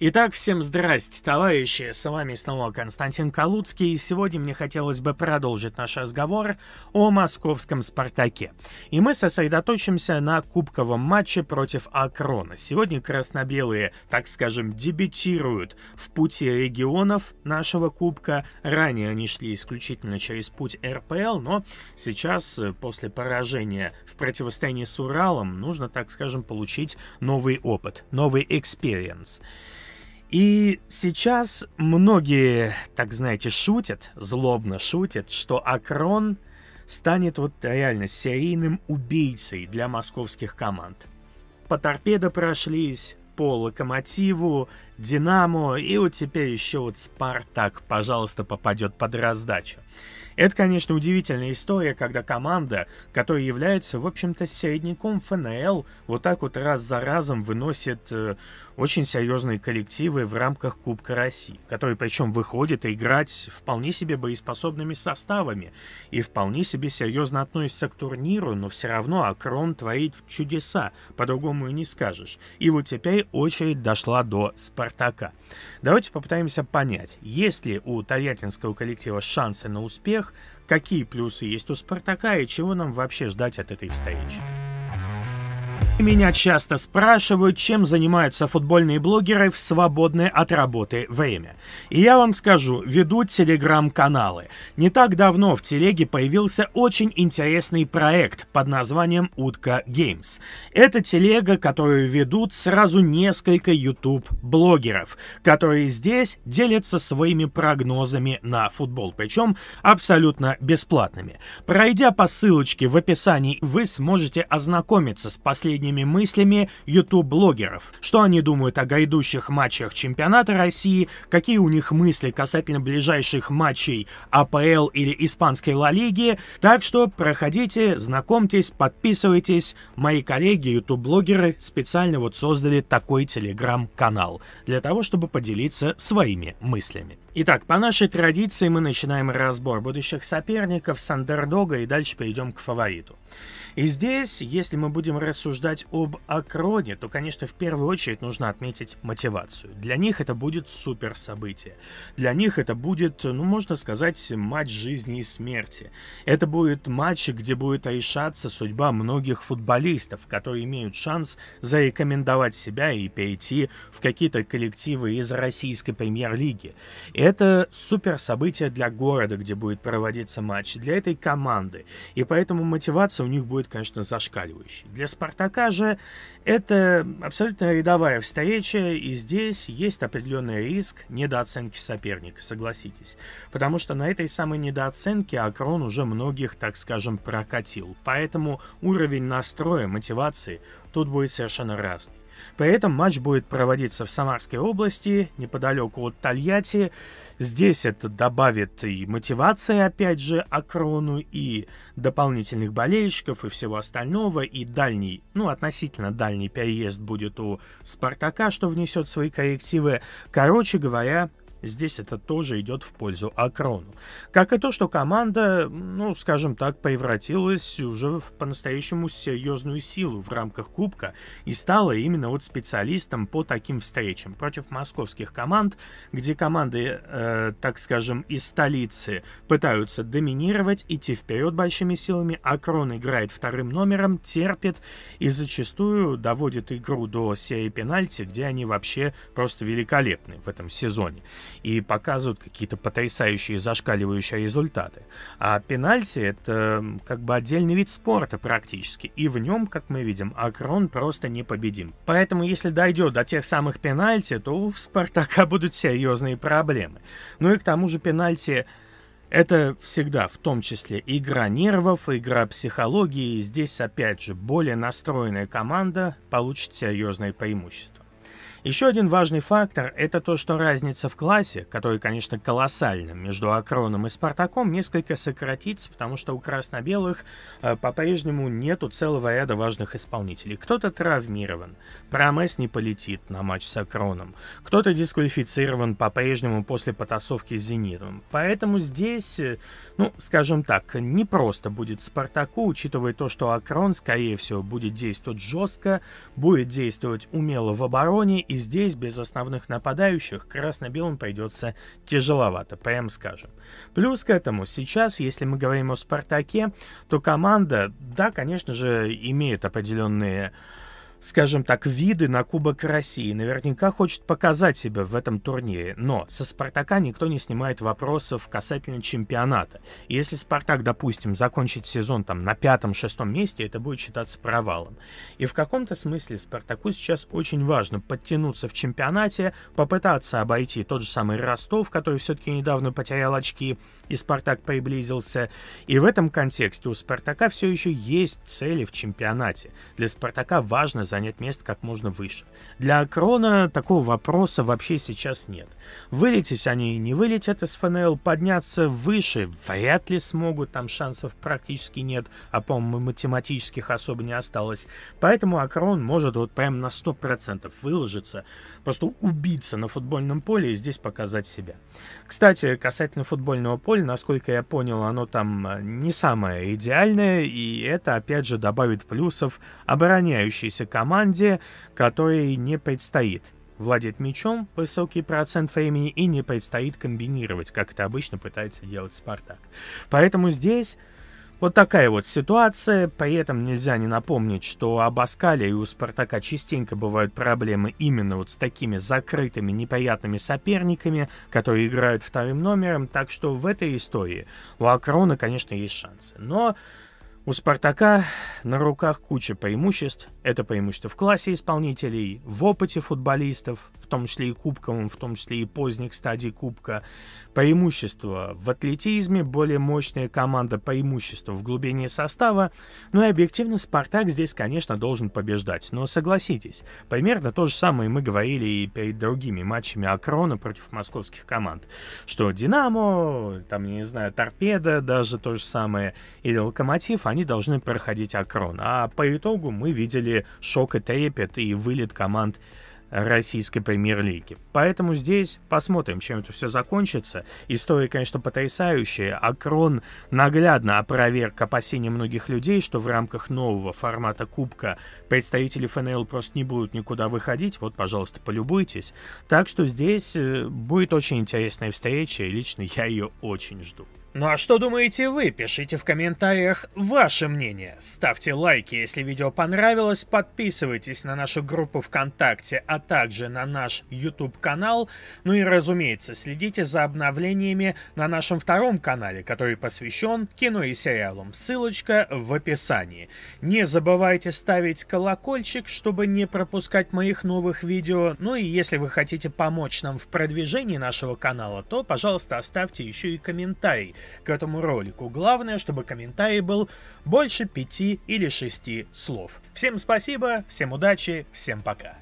Итак, всем здрасте, товарищи! С вами снова Константин Калуцкий, и сегодня мне хотелось бы продолжить наш разговор о московском «Спартаке». И мы сосредоточимся на кубковом матче против Акрона. Сегодня красно-белые, так скажем, дебютируют в пути регионов нашего кубка. Ранее они шли исключительно через путь РПЛ, но сейчас, э, после поражения в противостоянии с Уралом, нужно, так скажем, получить новый опыт, новый экспириенс. И сейчас многие, так знаете, шутят, злобно шутят, что Акрон станет вот реально серийным убийцей для московских команд. По торпедо прошлись, по локомотиву, Динамо, и вот теперь еще вот Спартак, пожалуйста, попадет под раздачу. Это, конечно, удивительная история, когда команда, которая является, в общем-то, середняком ФНЛ, вот так вот раз за разом выносит э, очень серьезные коллективы в рамках Кубка России, которые причем выходят играть вполне себе боеспособными составами и вполне себе серьезно относятся к турниру, но все равно Акрон творит чудеса, по-другому и не скажешь. И вот теперь очередь дошла до Спартака. «Спартака». Давайте попытаемся понять, есть ли у Тольяттинского коллектива шансы на успех, какие плюсы есть у «Спартака» и чего нам вообще ждать от этой встречи. Меня часто спрашивают, чем занимаются футбольные блогеры в свободное от работы время. И я вам скажу, ведут телеграм-каналы. Не так давно в телеге появился очень интересный проект под названием «Утка Геймс». Это телега, которую ведут сразу несколько YouTube-блогеров, которые здесь делятся своими прогнозами на футбол, причем абсолютно бесплатными. Пройдя по ссылочке в описании, вы сможете ознакомиться с последним последними мыслями YouTube блогеров Что они думают о грядущих матчах чемпионата России, какие у них мысли касательно ближайших матчей АПЛ или Испанской Ла Лиги. Так что проходите, знакомьтесь, подписывайтесь. Мои коллеги, YouTube блогеры специально вот создали такой телеграм-канал для того, чтобы поделиться своими мыслями. Итак, по нашей традиции мы начинаем разбор будущих соперников с андердога и дальше перейдем к фавориту. И здесь, если мы будем рассуждать об Акроне, то, конечно, в первую очередь нужно отметить мотивацию. Для них это будет суперсобытие. Для них это будет, ну, можно сказать, матч жизни и смерти. Это будет матч, где будет решаться судьба многих футболистов, которые имеют шанс зарекомендовать себя и перейти в какие-то коллективы из российской премьер-лиги. Это супер событие для города, где будет проводиться матч, для этой команды. И поэтому мотивация у них будет, конечно, зашкаливающей. Для Спартака же это абсолютно рядовая встреча, и здесь есть определенный риск недооценки соперника, согласитесь. Потому что на этой самой недооценке Акрон уже многих, так скажем, прокатил. Поэтому уровень настроя, мотивации тут будет совершенно разный. При этом матч будет проводиться в Самарской области, неподалеку от Тольятти. Здесь это добавит и мотивации, опять же, Акрону, и дополнительных болельщиков, и всего остального, и дальний, ну, относительно дальний переезд будет у Спартака, что внесет свои коррективы. Короче говоря, здесь это тоже идет в пользу Акрону. Как и то, что команда, ну, скажем так, превратилась уже в по-настоящему серьезную силу в рамках Кубка и стала именно вот специалистом по таким встречам против московских команд, где команды, э, так скажем, из столицы пытаются доминировать, идти вперед большими силами, Акрон играет вторым номером, терпит и зачастую доводит игру до серии пенальти, где они вообще просто великолепны в этом сезоне и показывают какие-то потрясающие зашкаливающие результаты. А пенальти — это как бы отдельный вид спорта практически, и в нем, как мы видим, Акрон просто непобедим. Поэтому если дойдет до тех самых пенальти, то у Спартака будут серьезные проблемы. Ну и к тому же пенальти это всегда в том числе игра нервов, игра психологии, и здесь опять же более настроенная команда получит серьезное преимущество. Еще один важный фактор – это то, что разница в классе, который, конечно, колоссальным между Акроном и Спартаком, несколько сократится, потому что у красно-белых э, по-прежнему нету целого ряда важных исполнителей. Кто-то травмирован, Промес не полетит на матч с Акроном, кто-то дисквалифицирован по-прежнему после потасовки с Зенитом. Поэтому здесь, э, ну, скажем так, не просто будет Спартаку, учитывая то, что Акрон, скорее всего, будет действовать жестко, будет действовать умело в обороне и здесь без основных нападающих красно-белым придется тяжеловато, прям скажем. Плюс к этому, сейчас, если мы говорим о «Спартаке», то команда, да, конечно же, имеет определенные скажем так, виды на Кубок России. Наверняка хочет показать себя в этом турнире. Но со «Спартака» никто не снимает вопросов касательно чемпионата. И если «Спартак», допустим, закончит сезон там на пятом-шестом месте, это будет считаться провалом. И в каком-то смысле «Спартаку» сейчас очень важно подтянуться в чемпионате, попытаться обойти тот же самый Ростов, который все-таки недавно потерял очки, и «Спартак» приблизился. И в этом контексте у «Спартака» все еще есть цели в чемпионате. Для «Спартака» важно занять место как можно выше. Для Акрона такого вопроса вообще сейчас нет. Вылететь они не вылетят из ФНЛ, подняться выше вряд ли смогут, там шансов практически нет, а по-моему математических особо не осталось. Поэтому Акрон может вот прям на 100% выложиться, просто убиться на футбольном поле и здесь показать себя. Кстати, касательно футбольного поля, насколько я понял, оно там э, не самое идеальное, и это опять же добавит плюсов обороняющейся команде команде, которой не предстоит владеть мячом высокий процент времени и не предстоит комбинировать, как это обычно пытается делать Спартак. Поэтому здесь вот такая вот ситуация, при этом нельзя не напомнить, что об Аскале и у Спартака частенько бывают проблемы именно вот с такими закрытыми неприятными соперниками, которые играют вторым номером, так что в этой истории у Акрона, конечно, есть шансы. Но у «Спартака» на руках куча преимуществ. Это преимущество в классе исполнителей, в опыте футболистов, том числе и кубковым, в том числе и поздних стадий кубка, преимущество в атлетизме, более мощная команда, преимущество в глубине состава. Ну и объективно Спартак здесь, конечно, должен побеждать. Но согласитесь, примерно то же самое мы говорили и перед другими матчами Акрона против московских команд, что Динамо, там, не знаю, Торпеда, даже то же самое, или Локомотив, они должны проходить Акрон. А по итогу мы видели шок и трепет и вылет команд российской премьер-лиги. Поэтому здесь посмотрим, чем это все закончится. История, конечно, потрясающая. Акрон наглядно опроверг опасения многих людей, что в рамках нового формата Кубка представители ФНЛ просто не будут никуда выходить. Вот, пожалуйста, полюбуйтесь. Так что здесь э, будет очень интересная встреча, и лично я ее очень жду. Ну а что думаете вы? Пишите в комментариях ваше мнение. Ставьте лайки, если видео понравилось, подписывайтесь на нашу группу ВКонтакте, а также на наш YouTube-канал. Ну и разумеется, следите за обновлениями на нашем втором канале, который посвящен кино и сериалам. Ссылочка в описании. Не забывайте ставить колокольчик, чтобы не пропускать моих новых видео. Ну и если вы хотите помочь нам в продвижении нашего канала, то, пожалуйста, оставьте еще и комментарий к этому ролику. Главное, чтобы комментарий был больше пяти или шести слов. Всем спасибо, всем удачи, всем пока.